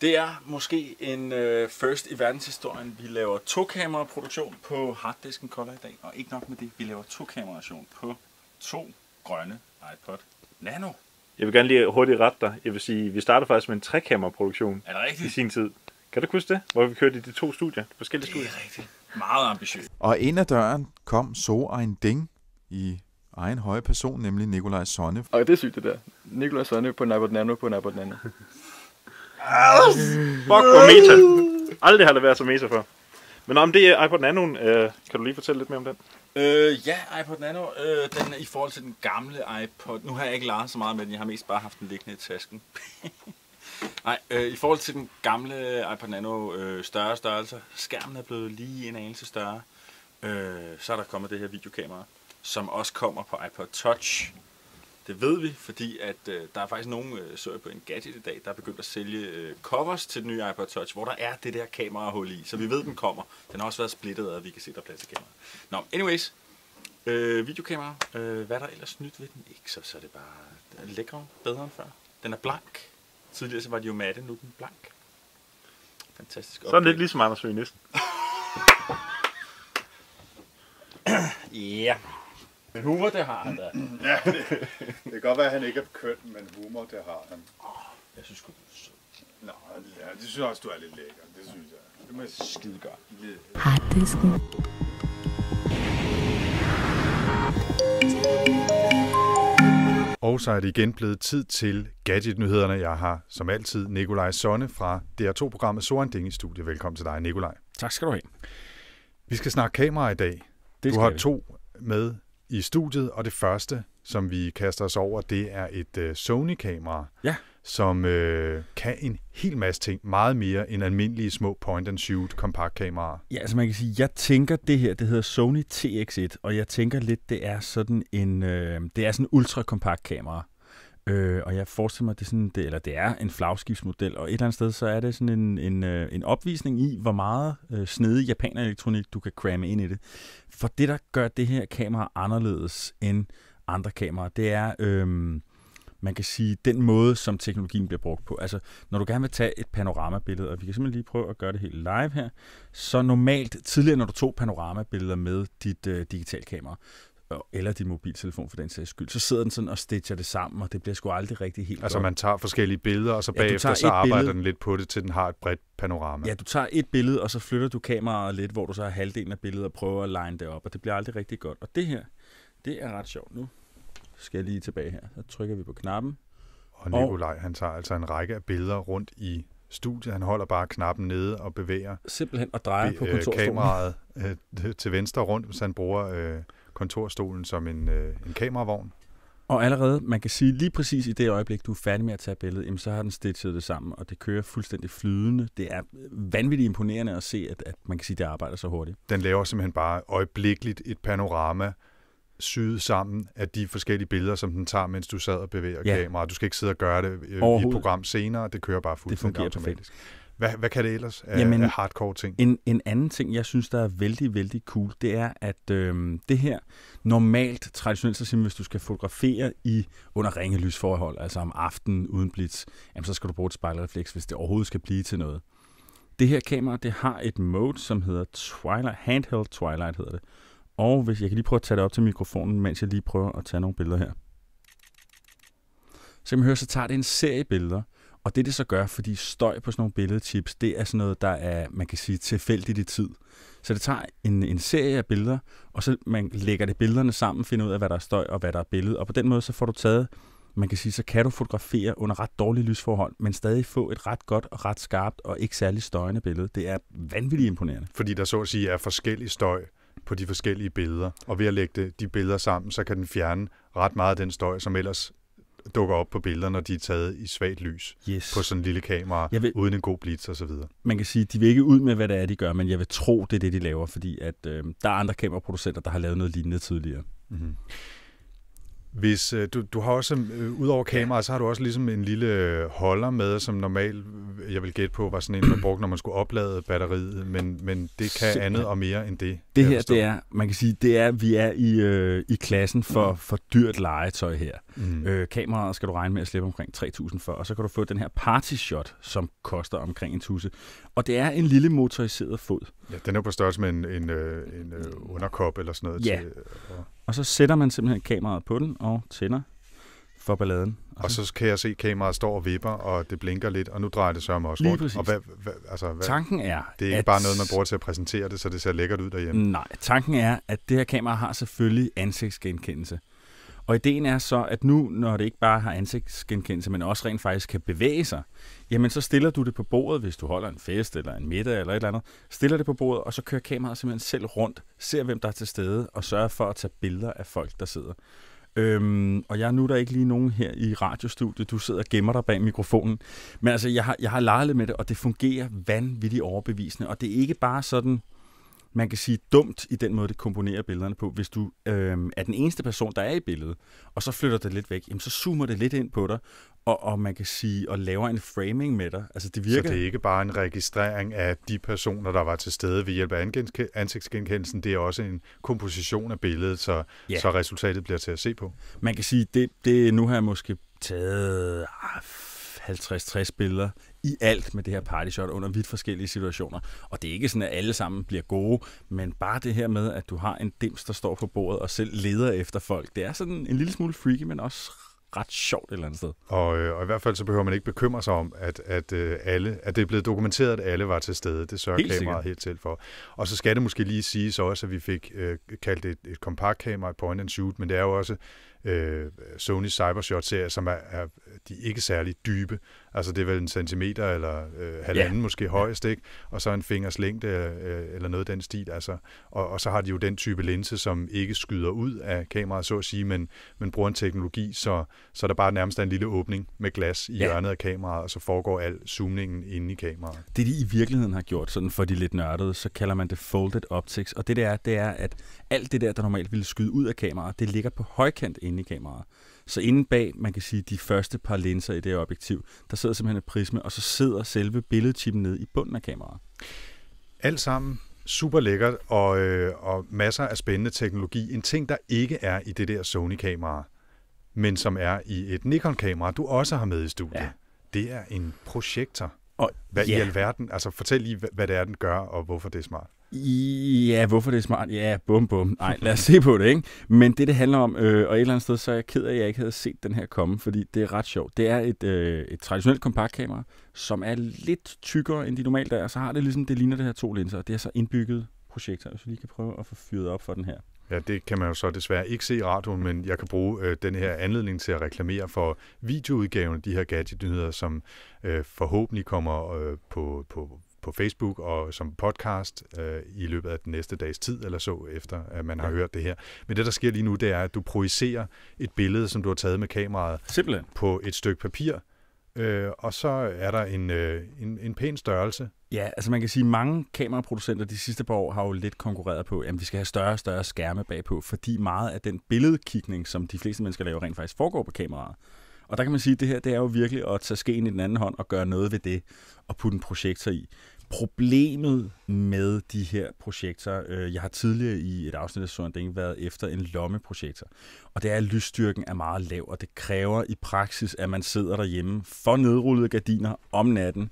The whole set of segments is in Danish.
Det er måske en uh, first i verdenshistorien. Vi laver to-kamera-produktion på harddisken Color i dag, og ikke nok med det, vi laver to-kamera-produktion på to grønne iPod Nano. Jeg vil gerne lige hurtigt rette dig. Jeg vil sige, vi starter faktisk med en kamera produktion Er det rigtigt? i sin tid. Kan du huske det? Hvor vi kørte i de to studier, forskellige Det studier. er rigtigt. Meget ambitiøst. Og ind ad døren kom So en Ding i egen høje person, nemlig Nikolaj Sonne. Og det er sygt, det der. Nikolaj Sonne på en iPod Nano på en iPod Nano. Fuck, hvor meta. Aldrig har det været så meta før. Men om det er iPod Nano, øh, kan du lige fortælle lidt mere om den? Øh, ja, iPod Nano, øh, den er i forhold til den gamle iPod. Nu har jeg ikke leget så meget med den, jeg har mest bare haft den liggende i tasken. Nej, øh, i forhold til den gamle iPod Nano øh, større størrelse, skærmen er blevet lige en anelse større. Øh, så er der kommet det her videokamera, som også kommer på iPod Touch. Det ved vi, fordi at øh, der er faktisk nogen, øh, så jeg på en gadget i dag, der er begyndt at sælge øh, covers til den nye iPod Touch, hvor der er det der kamerahul i, så vi ved, den kommer. Den har også været splittet, og vi kan se, der er plads til kameraet. Nå, anyways, øh, videokamera, øh, hvad er der ellers nyt ved den? Ikke så, så er det bare den er lækre, bedre end før. Den er blank. Tidligere så var det jo matte, nu er den blank. Fantastisk. Opdage. Så er lidt ligesom Anders Høgh næsten. Ja. yeah. Men humor, det har han da. ja, det, det kan godt være, at han ikke er køn, men humor, det har han. Jeg synes godt, du er sød. Nå, ja, det synes jeg også, du er lidt lækker. Det synes jeg. Det må jeg skide godt. Harddisken. Og så er det igen blevet tid til gadgetnyhederne. Jeg har som altid Nikolaj Sonne fra DR2-programmet Ding i studiet. Velkommen til dig, Nikolaj. Tak skal du have. Vi skal snakke kamera i dag. Det du har vi. to med i studiet, og det første, som vi kaster os over, det er et øh, Sony-kamera, ja. som øh, kan en hel masse ting, meget mere end almindelige små point-and-shoot kompaktkameraer. Ja, altså man kan sige, jeg tænker det her, det hedder Sony TX1, og jeg tænker lidt, det er sådan en, øh, det er sådan en ultrakompakt kamera. Øh, og jeg forestiller mig, at det er, sådan, det, eller det er en flagskibsmodel, og et eller andet sted, så er det sådan en, en, øh, en opvisning i, hvor meget øh, snedig japaner-elektronik, du kan cramme ind i det. For det, der gør det her kamera anderledes end andre kameraer, det er... Øh, man kan sige, den måde, som teknologien bliver brugt på. Altså, når du gerne vil tage et panoramabillede, og vi kan simpelthen lige prøve at gøre det helt live her, så normalt, tidligere når du tog panoramabilleder med dit øh, digitalkamera, eller din mobiltelefon for den sags skyld, så sidder den sådan og stitcher det sammen, og det bliver sgu aldrig rigtig helt Altså godt. man tager forskellige billeder, og så bagefter ja, så arbejder billede. den lidt på det, til den har et bredt panorama. Ja, du tager et billede, og så flytter du kameraet lidt, hvor du så har halvdelen af billedet og prøver at line det op, og det bliver aldrig rigtig godt. Og det her, det er ret sjovt nu. Skal jeg lige tilbage her. Så trykker vi på knappen. Og Nikolaj, og... han tager altså en række af billeder rundt i studiet. Han holder bare knappen nede og bevæger simpelthen og drejer på øh, kontorstolen. kameraet øh, til venstre rundt, hvis han bruger øh, kontorstolen som en, øh, en kameravogn. Og allerede, man kan sige lige præcis i det øjeblik, du er færdig med at tage billedet, jamen, så har den stitchet det sammen, og det kører fuldstændig flydende. Det er vanvittigt imponerende at se, at, at man kan sige, at det arbejder så hurtigt. Den laver simpelthen bare øjeblikkeligt et panorama, syet sammen af de forskellige billeder, som den tager, mens du sad og bevæger ja. kameraet. Du skal ikke sidde og gøre det øh, i et program senere, det kører bare fuldstændig det automatisk. Perfekt. Hvad, hvad kan det ellers af, Jamen, af hardcore ting? En, en anden ting, jeg synes, der er vældig, vældig cool, det er, at øh, det her normalt, traditionelt, så simpelthen, hvis du skal fotografere i under ringelysforhold, altså om aftenen uden blitz, jamen, så skal du bruge et spejlrefleks, hvis det overhovedet skal blive til noget. Det her kamera, det har et mode, som hedder Twilight, Handheld Twilight hedder det. Og hvis jeg kan lige prøve at tage det op til mikrofonen, mens jeg lige prøver at tage nogle billeder her. Så kan man høre, så tager det en serie billeder, og det, det så gør, fordi støj på sådan nogle billedchips, det er sådan noget, der er, man kan sige, tilfældigt i tid. Så det tager en, en serie af billeder, og så man lægger det billederne sammen, finder ud af, hvad der er støj og hvad der er billede. Og på den måde, så får du taget, man kan sige, så kan du fotografere under ret dårlige lysforhold, men stadig få et ret godt og ret skarpt og ikke særlig støjende billede. Det er vanvittigt imponerende. Fordi der så at sige er forskellig støj på de forskellige billeder, og ved at lægge de billeder sammen, så kan den fjerne ret meget af den støj, som ellers dukker op på billeder, når de er taget i svagt lys yes. på sådan en lille kamera, jeg vil, uden en god blitz og så videre. Man kan sige, de vil ikke ud med, hvad det er, de gør, men jeg vil tro, det er det, de laver, fordi at øh, der er andre kameraproducenter, der har lavet noget lignende tidligere. Mm-hmm. Hvis øh, du, du har også, øh, udover kameraet, så har du også ligesom en lille øh, holder med, som normalt jeg vil gætte på, var sådan en, man brugte, når man skulle oplade batteriet, men, men det kan Simpelthen. andet og mere end det. Det her, det er, man kan sige, det er, vi er i, øh, i klassen for, mm. for dyrt legetøj her. Mm. Øh, kameraet skal du regne med at slippe omkring 3.000 for, og så kan du få den her party shot, som koster omkring en tusse. Og det er en lille motoriseret fod. Ja, den er på størrelse med en, en, øh, en, en øh, underkop eller sådan noget. Ja, til, øh, og... og så sætter man simpelthen kameraet på den og tænder for balladen. Altså. Og så kan jeg se, at kameraet står og vipper, og det blinker lidt, og nu drejer det sørme også rundt. Og hvad, hvad, altså, hvad, tanken er... Det er ikke at... bare noget, man bruger til at præsentere det, så det ser lækkert ud derhjemme. Nej, tanken er, at det her kamera har selvfølgelig ansigtsgenkendelse. Og ideen er så, at nu, når det ikke bare har ansigtsgenkendelse, men også rent faktisk kan bevæge sig, jamen så stiller du det på bordet, hvis du holder en fest eller en middag eller et eller andet. Stiller det på bordet, og så kører kameraet simpelthen selv rundt, ser hvem der er til stede, og sørger for at tage billeder af folk, der sidder. Øhm, og jeg nu der ikke lige nogen her i radiostudiet. Du sidder og gemmer dig bag mikrofonen. Men altså, jeg har, jeg har leget med det, og det fungerer vanvittigt overbevisende. Og det er ikke bare sådan, man kan sige, dumt i den måde, det komponerer billederne på. Hvis du øh, er den eneste person, der er i billedet, og så flytter det lidt væk, jamen, så zoomer det lidt ind på dig, og, og man kan sige, og laver en framing med dig. Altså, det virker... Så det er ikke bare en registrering af de personer, der var til stede ved hjælp af ansigtsgenkendelsen, det er også en komposition af billedet, så, ja. så resultatet bliver til at se på. Man kan sige, det, det nu har jeg måske taget 50-60 ah, billeder i alt med det her party shot under vidt forskellige situationer. Og det er ikke sådan, at alle sammen bliver gode, men bare det her med, at du har en dims, der står på bordet og selv leder efter folk, det er sådan en lille smule freaky, men også ret sjovt et eller andet sted. Og, øh, og i hvert fald så behøver man ikke bekymre sig om, at, at, øh, alle, at det er blevet dokumenteret, at alle var til stede. Det sørger helt kameraet helt til for. Og så skal det måske lige siges også, at vi fik øh, kaldt et, et kompaktkamera et point and shoot, men det er jo også øh, Sony Cybershot-serie, som er, er de er ikke særlig dybe. Altså det er vel en centimeter eller øh, halvanden ja. måske højst, ikke? Og så en fingers længde øh, eller noget af den stil. Altså. Og, og så har de jo den type linse, som ikke skyder ud af kameraet, så at sige, men, men bruger en teknologi, så, så der bare nærmest er en lille åbning med glas i ja. hjørnet af kameraet, og så foregår al zoomningen inde i kameraet. Det de i virkeligheden har gjort, sådan for de lidt nørdede, så kalder man det folded optics. Og det der det er, at alt det der, der normalt ville skyde ud af kameraet, det ligger på højkant inde i kameraet. Så inde bag, man kan sige, de første par linser i det her objektiv, der sidder simpelthen et prisme, og så sidder selve billedchippen nede i bunden af kameraet. Alt sammen super lækkert, og, øh, og masser af spændende teknologi. En ting, der ikke er i det der Sony-kamera, men som er i et Nikon-kamera, du også har med i studiet, ja. det er en projektor. Og, hvad ja. i alverden? Altså fortæl lige, hvad det er, den gør, og hvorfor det er smart. Ja, hvorfor det er smart? Ja, bum bum. Nej, lad os se på det, ikke? Men det, det handler om, øh, og et eller andet sted, så er jeg ked af, at jeg ikke havde set den her komme, fordi det er ret sjovt. Det er et, øh, et traditionelt kompaktkamera, som er lidt tykkere, end de normalt er, og så har det ligesom, det ligner det her to linser, det er så indbygget projektor, hvis vi lige kan prøve at få fyret op for den her. Ja, det kan man jo så desværre ikke se i radioen, men jeg kan bruge øh, den her anledning til at reklamere for videoudgaven af de her gadgetnyheder, som øh, forhåbentlig kommer øh, på, på på Facebook og som podcast øh, i løbet af den næste dags tid eller så, efter at man har ja. hørt det her. Men det, der sker lige nu, det er, at du projicerer et billede, som du har taget med kameraet Simpelthen. på et stykke papir, øh, og så er der en, øh, en, en pæn størrelse. Ja, altså man kan sige, at mange kameraproducenter de sidste par år har jo lidt konkurreret på, at vi skal have større og større skærme bagpå, fordi meget af den billedkigning, som de fleste mennesker laver, rent faktisk foregår på kameraet. Og der kan man sige, at det her det er jo virkelig at tage skeen i den anden hånd og gøre noget ved det og putte en projektor i problemet med de her projekter, øh, jeg har tidligere i et afsnit af Søren Ding været efter en lommeprojektor, og det er, at lysstyrken er meget lav, og det kræver i praksis, at man sidder derhjemme for nedrullede gardiner om natten,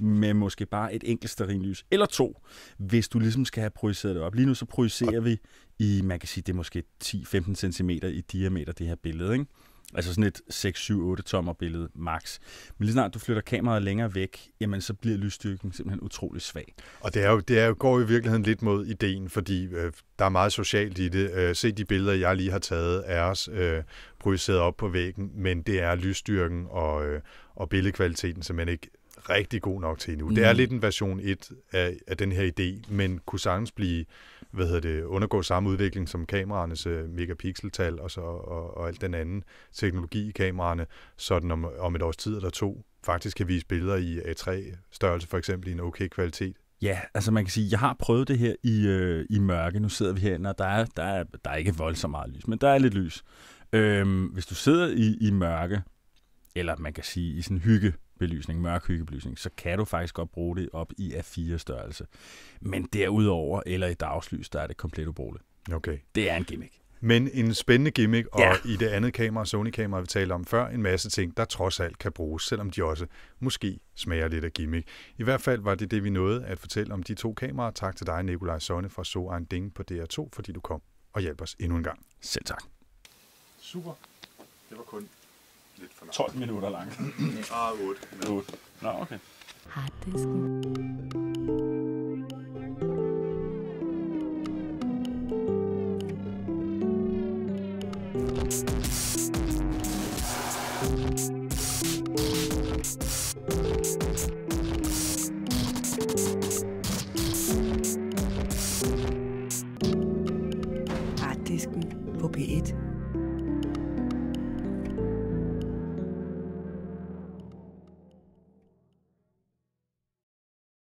med måske bare et enkelt sterinlys, eller to, hvis du ligesom skal have projiceret det op. Lige nu så projicerer vi i, man kan sige, det er måske 10-15 cm i diameter, det her billede, ikke? Altså sådan et 6, 7, 8 tommer billede max. Men lige snart du flytter kameraet længere væk, jamen så bliver lysstyrken simpelthen utrolig svag. Og det, er jo, det er jo, går i virkeligheden lidt mod ideen, fordi øh, der er meget socialt i det. Øh, se de billeder, jeg lige har taget af os øh, projiceret op på væggen, men det er lysstyrken og, øh, og billedkvaliteten simpelthen ikke rigtig god nok til endnu. Mm. Det er mhm. lidt en version 1 af, af den her idé, men kunne sagtens blive, hvad hedder det, undergå samme udvikling som kameraernes øh, megapixeltal og, så, og, og alt den anden teknologi i kameraerne, sådan om, om et års tid eller to faktisk kan vise billeder i A3-størrelse for eksempel i en okay kvalitet. Ja, altså man kan sige, jeg har prøvet det her i, øh, i mørke. Nu sidder vi her, og der er, der, er, der er ikke voldsomt meget lys, men der er lidt lys. Øhm, hvis du sidder i, i mørke, eller man kan sige i sådan hygge belysning, mørk hyggebelysning, så kan du faktisk godt bruge det op i A4-størrelse. Men derudover, eller i dagslys, der er det komplet ubrugeligt. Okay. Det er en gimmick. Men en spændende gimmick, og ja. i det andet kamera, Sony-kamera, vi talte om før, en masse ting, der trods alt kan bruges, selvom de også måske smager lidt af gimmick. I hvert fald var det det, vi nåede at fortælle om de to kameraer. Tak til dig, Nikolaj Sonne fra So Ding på DR2, fordi du kom og hjalp os endnu en gang. Selv tak. Super. Det var kun lidt for langt. 12 minutter langt. ah, 8. 8. Nå, okay. Harddisken.